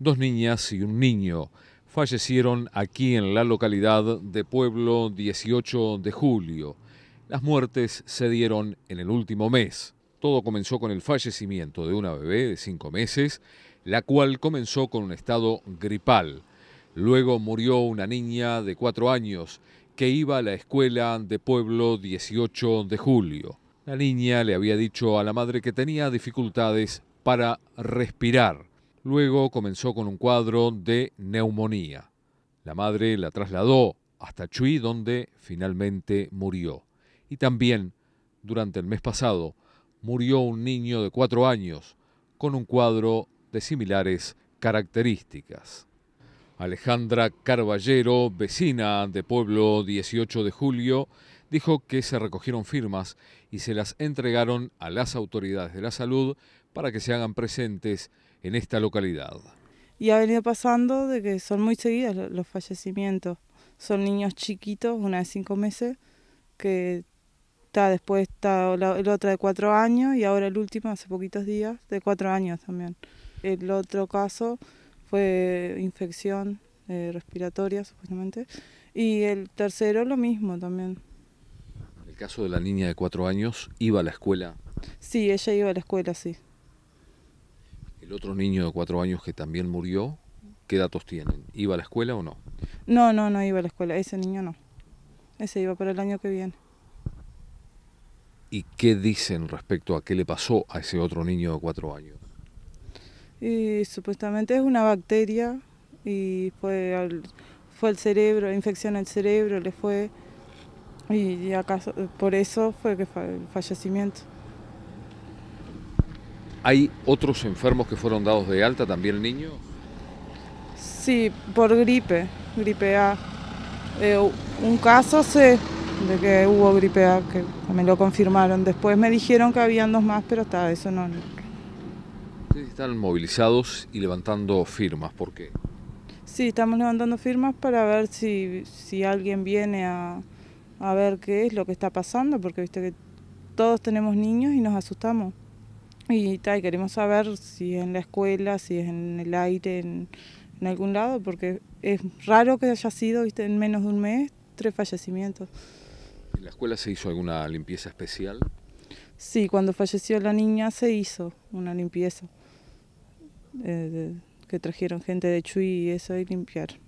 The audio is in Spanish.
Dos niñas y un niño fallecieron aquí en la localidad de Pueblo 18 de julio. Las muertes se dieron en el último mes. Todo comenzó con el fallecimiento de una bebé de cinco meses, la cual comenzó con un estado gripal. Luego murió una niña de cuatro años que iba a la escuela de Pueblo 18 de julio. La niña le había dicho a la madre que tenía dificultades para respirar. Luego comenzó con un cuadro de neumonía. La madre la trasladó hasta Chuy, donde finalmente murió. Y también, durante el mes pasado, murió un niño de cuatro años con un cuadro de similares características. Alejandra Carballero, vecina de Pueblo 18 de Julio, dijo que se recogieron firmas y se las entregaron a las autoridades de la salud para que se hagan presentes en esta localidad. Y ha venido pasando de que son muy seguidos los fallecimientos. Son niños chiquitos, una de cinco meses, que está después está la, el otro de cuatro años y ahora el último hace poquitos días de cuatro años también. El otro caso fue infección eh, respiratoria supuestamente y el tercero lo mismo también. El caso de la niña de cuatro años iba a la escuela. Sí, ella iba a la escuela, sí. El otro niño de cuatro años que también murió, ¿qué datos tienen? ¿Iba a la escuela o no? No, no, no iba a la escuela, ese niño no. Ese iba para el año que viene. ¿Y qué dicen respecto a qué le pasó a ese otro niño de cuatro años? supuestamente es una bacteria y fue al, el cerebro, infección al cerebro le fue y, acaso, por eso fue que fue el fallecimiento. ¿Hay otros enfermos que fueron dados de alta también niños? Sí, por gripe, gripe A. Eh, un caso sé de que hubo gripe A, que me lo confirmaron. Después me dijeron que habían dos más, pero está, eso no. Ustedes están movilizados y levantando firmas, ¿por qué? Sí, estamos levantando firmas para ver si, alguien viene a, a ver qué es lo que está pasando, porque viste que todos tenemos niños y nos asustamos. Y, queremos saber si es en la escuela, si es en el aire, en, algún lado, porque es raro que haya sido, viste, en menos de un mes, tres fallecimientos. ¿En la escuela se hizo alguna limpieza especial? Sí, cuando falleció la niña se hizo una limpieza, eh, que trajeron gente de Chuy y eso y limpiar